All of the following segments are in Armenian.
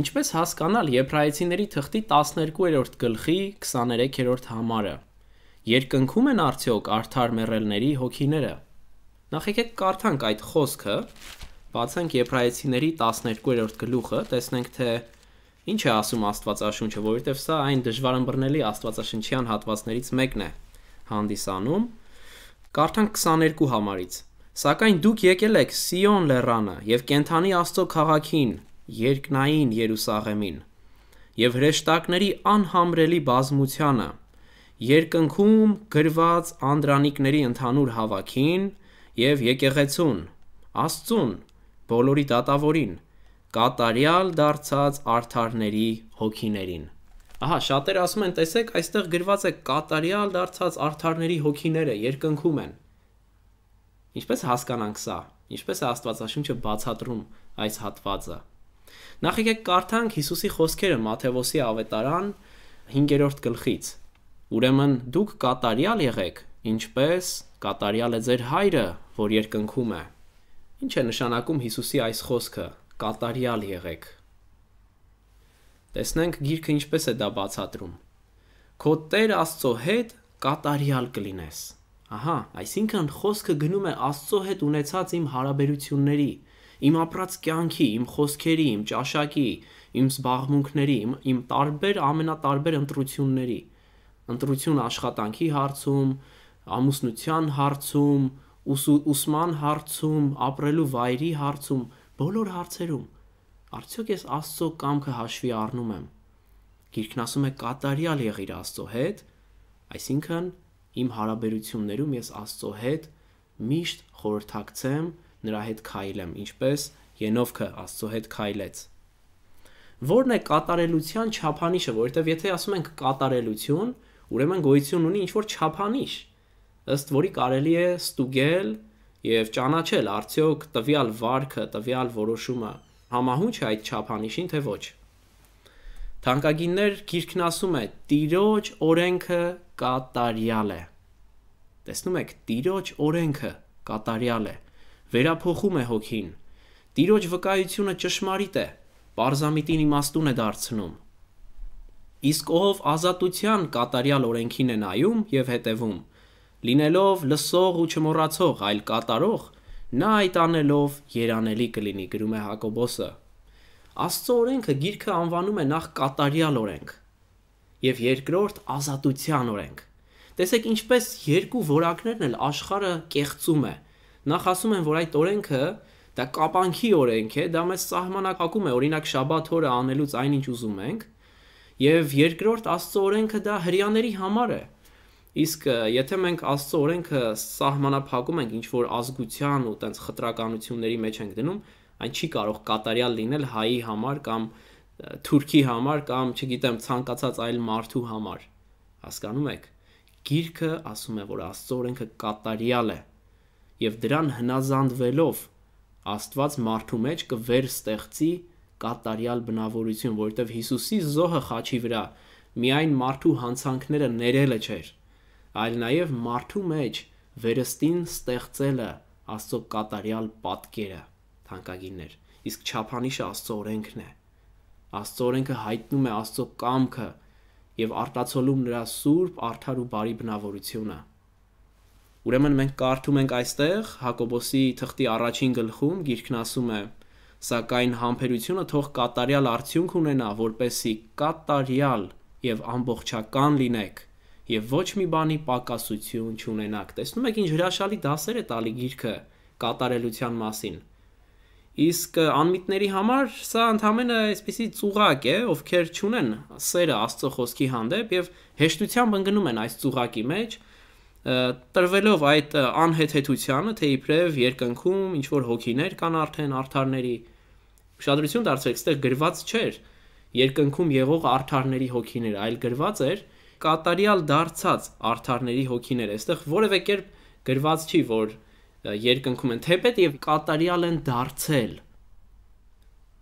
Ինչպես հասկանալ Եբրայեցիների թղթի 12-րդ գլխի 23-րդ համարը։ Երկնքում են արդյոք արդար մեռելների հոգիները։ Նախ եկեք կարդանք այդ խոսքը, բացենք Եբրայեցիների 12-րդ գլուխը, տեսնենք թե ինչ է ասում Աստվածաշունչը, որովհետև սա այն դժվարըմբռնելի Աստվածաշնչյան հատվածներից մեկն է հանդիսանում։ Կարդանք 22 համարից։ Սակայն դուք եկել եք Սիոն լեռանը եւ կենթանի Աստծո քաղաքին, երկնային Երուսաղեմին եւ հրեշտակների անհամրելի բազմությանը, երկնքում գրված անդրանիկների ընդհանուր հավաքին եւ եկեղեցուն, Աստծուն, բոլորի դատավորին, կատարյալ դարձած արթարների հոգիներին։ Ահա շատերը ասում են, տեսեք, այստեղ գրված է կատարյալ դարձած արթարների հոգիները երկնքում են։ Ինչպես հասկանանք սա։ Ինչպես է Աստվածաշունչը բացատրում այս հատվածը։ Նախ եկեք կարդանք Հիսուսի խոսքերը Մատթեոսի ավետարան 5-րդ գլխից։ Ուրեմն դուք կատարյալ եղեք, ինչպես կատարյալ է ձեր հայրը, որ երկնքում է։ Ինչ է նշանակում Հիսուսի այս խոսքը՝ կատարյալ եղեք։ Տեսնենք գիրքը ինչպես է դա բացատրում։ Քո Տեր Աստծո հետ կատարյալ կլինես։ Ահա, այսինքն խոսքը գնում է Աստծո հետ ունեցած իմ հարաբերությունների իմ ապրած կյանքի, իմ խոսքերի, իմ ճաշակի, իմ զբաղմունքների, իմ, իմ տարբեր ամենատարբեր ընտրությունների, ընտրություն աշխատանքի հարցում, ամուսնության հարցում, ուս, ուսման հարցում, ապրելու վայրի հարցում, բոլոր հարցերում արդյոք ես Աստծո կամքը հաշվի առնում եմ։ Գիրքն ասում է կատարյալ եղիր Աստծո հետ, այսինքն իմ հարաբերություններում ես Աստծո հետ միշտ խորհրդակցեմ, նրա հետ քայլեմ, ինչպես Ենովքը Աստծո հետ քայլեց։ Որն է կատարելության չափանիշը, որովհետև եթե ասում ենք կատարելություն, ուրեմն գոյություն ունի ինչ-որ չափանիշ, ըստ որի կարելի է ստուգել եւ ճանաչել արդյոք տվյալ վարքը, տվյալ որոշումը համահունչ է այդ չափանիշին, թե ոչ։ Թանկագիններ գիրքն ասում է՝ Տիրոջ օրենքը կատարյալ է։ Տեսնում եք, Տիրոջ օրենքը կատարյալ է վերափոխում է հոգին։ Տիրոջ վկայությունը ճշմարիտ է, Պարզամիտին իմաստուն է դարձնում։ Իսկ ով ազատության կատարյալ օրենքին է նայում եւ հետևում, լինելով լսող ու չմոռացող, այլ կատարող, նա այդ անելով երանելի կլինի, գրում է Հակոբոսը։ Աստծո օրենքը գիրքը անվանում է նախ կատարյալ օրենք եւ երկրորդ ազատության օրենք։ Տեսեք ինչպես երկու որակներն էլ աշխարը կեղծում է նախ ասում են, որ այդ օրենքը դա կապանքի օրենք է, դա մեզ սահմանակակում է, օրինակ շաբաթ օրը անելուց այնինչ ուզում ենք, եւ երկրորդ Աստծո օրենքը դա հрьяաների համար է։ Իսկ եթե մենք Աստծո օրենքը սահմանափակում ենք ինչ որ ազգության ու տենց խտրականությունների մեջ ենք դնում, այն չի կարող կատարյալ լինել հայի համար կամ թուրքի համար կամ, չգիտեմ, ցանկացած այլ մարդու համար։ Հասկանում եք։ Գիրքը ասում է, որ Աստծո օրենքը կատարյալ է եւ դրան հնազանդվելով Աստված մարդու մեջ կվերստեղծի կատարյալ բնավորություն, որովհետև Հիսուսի զոհը խաչի վրա միայն մարդու հանցանքները ներելը չէր, այլ նաև մարդու մեջ վերստին ստեղծելը Աստծո կատարյալ պատկերը, թանկագիններ։ Իսկ չափանիշը Աստծո օրենքն է։ Աստծո օրենքը հայտնում է Աստծո կամքը եւ արտացոլում նրա սուրբ, արդար ու բարի բնավորությունը։ Ուրեմն մենք կարդում ենք այստեղ Հակոբոսի թղթի առաջին գլխում գիրքն ասում է. սակայն համբերությունը թող կատարյալ արդյունք ունենա, որպեսի կատարյալ եւ ամբողջական լինեք եւ ոչ մի բանի պակասություն չունենաք։ Տեսնում եք ինչ հրաշալի դասեր է տալի գիրքը կատարելության մասին։ Իսկ անմիտների համար սա ընդամենը այսպիսի ծուղակ է, ովքեր չունեն սերը Աստծո խոսքի հանդեպ եւ հեշտությամբ ընկնում են այս ծուղակի մեջ, տրվելով այդ անհեթեթությանը, թե իբրև երկնքում ինչ որ հոգիներ կան արդեն արթարների ուշադրություն դարձրեք, այստեղ գրված չէր երկնքում եղող արթարների հոգիներ, այլ գրված էր կատարյալ դարձած արթարների հոգիներ։ Այստեղ որևէ կերպ գրված չի, որ երկնքում են թեպետ եւ կատարյալ են դարձել։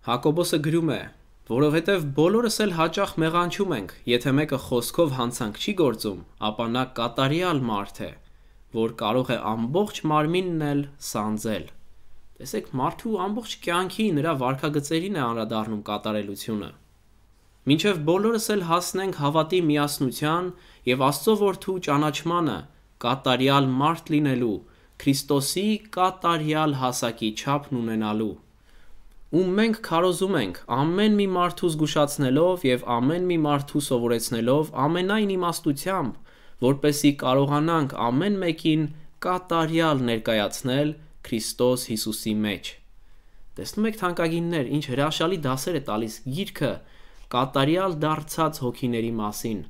Հակոբոսը գրում է որովհետև բոլորս էլ հաճախ մեղանչում ենք, եթե մեկը խոսքով հանցանք չի գործում, ապա նա կատարյալ մարդ է, որ կարող է ամբողջ մարմինն էլ սանձել։ Տեսեք, մարդու ամբողջ կյանքի նրա վարքագծերին է անդրադառնում կատարելությունը։ Մինչև բոլորս էլ հասնենք հավատի միասնության եւ Աստծո որդու ճանաչմանը, կատարյալ մարդ լինելու, Քրիստոսի կատարյալ հասակի չափն ունենալու ու մենք քարոզում ենք ամեն մի մարդու զգուշացնելով եւ ամեն մի մարդու սովորեցնելով ամենայն իմաստությամբ, որպեսի կարողանանք ամեն մեկին կատարյալ ներկայացնել Քրիստոս Հիսուսի մեջ։ Տեսնում եք թանկագիններ, ինչ հրաշալի դասեր է տալիս գիրքը կատարյալ դարձած հոգիների մասին։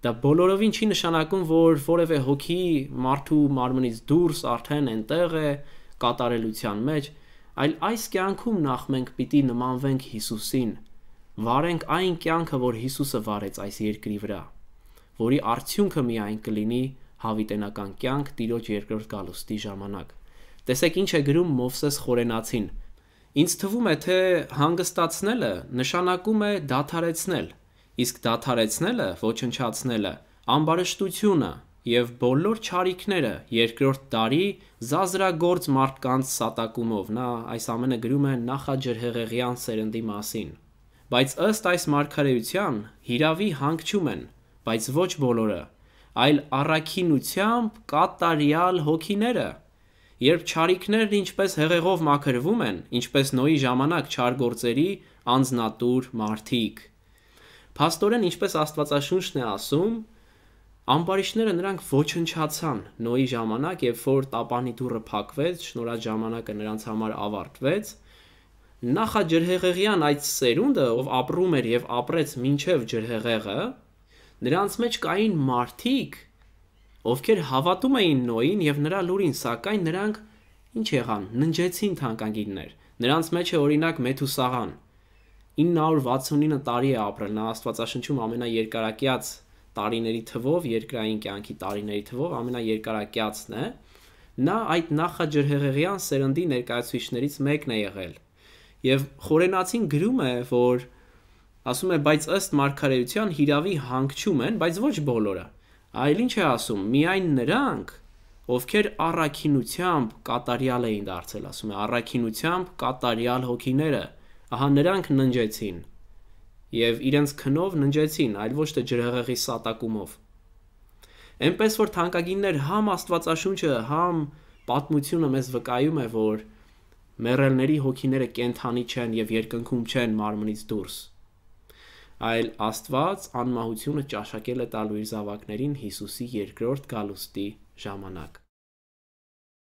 Դա բոլորովին չի նշանակում, որ որևէ հոգի մարդու մարմնից դուրս արդեն ընտեղ է կատարելության մեջ, այլ այս կյանքում նախ մենք պիտի նմանվենք Հիսուսին, վարենք այն կյանքը, որ Հիսուսը վարեց այս երկրի վրա, որի արդյունքը միայն կլինի հավիտենական կյանք Տիրոջ երկրորդ գալուստի ժամանակ։ Տեսեք ինչ է գրում Մովսես Խորենացին։ Ինչ թվում է, թե հանգստացնելը նշանակում է դադարեցնել, իսկ դադարեցնելը ոչնչացնելը, անբարշտությունը, և բոլոր չարիքները երկրորդ տարի զազրագործ մարդկանց սատակումով։ Նա այս ամենը գրում է նախաջրհեղեղյան սերնդի մասին։ Բայց ըստ այս մարգարեության հիրավի հանգչում են, բայց ոչ բոլորը, այլ առաքինությամբ կատարյալ հոգիները։ Երբ չարիքներն ինչպես հեղեղով մաքրվում են, ինչպես Նոյի ժամանակ չար գործերի անznատուր մարդիկ։ Փաստորեն, ինչպես Աստվածաշունչն է ասում, Ամբարիշները նրանք ոչնչացան Նոյի ժամանակ, երբ որ տապանի դուռը փակվեց, շնորհած ժամանակը նրանց համար ավարտվեց։ Նախաջրհեղեղյան այդ սերունդը, ով ապրում էր եւ ապրեց մինչև ջրհեղեղը, նրանց մեջ կային մարդիկ, ովքեր հավատում էին Նոյին եւ նրա լուրին, սակայն նրանք ինչ եղան, ննջեցին թանկագիններ։ Նրանց մեջ է օրինակ Մեթուսաղան 969 տարի է ապրել, նա Աստվածաշնչում ամենաերկարակյաց տարիների թվով, երկրային կյանքի տարիների թվով ամենաերկարակյացն է։ Նա այդ նախաջրհեղեղյան սերնդի ներկայացուցիչներից մեկն է եղել։ Եվ խորենացին գրում է, որ ասում է, բայց ըստ մարգարեության հիրավի հանգչում են, բայց ոչ բոլորը։ Այլ ինչ է ասում, միայն նրանք, ովքեր առաքինությամբ կատարյալ էին դարձել, ասում է, առաքինությամբ կատարյալ հոգիները, ահա նրանք ննջեցին եւ իրենց քնով ննջեցին, այլ ոչ թե ջրհեղեղի սատակումով։ Էնպես որ թանկագիններ համ Աստվածաշունչը, համ պատմությունը մեզ վկայում է, որ մեռելների հոգիները կենթանի չեն եւ երկնքում չեն մարմնից դուրս։ Այլ Աստված անմահությունը ճաշակել է տալու իր զավակներին Հիսուսի երկրորդ գալուստի ժամանակ։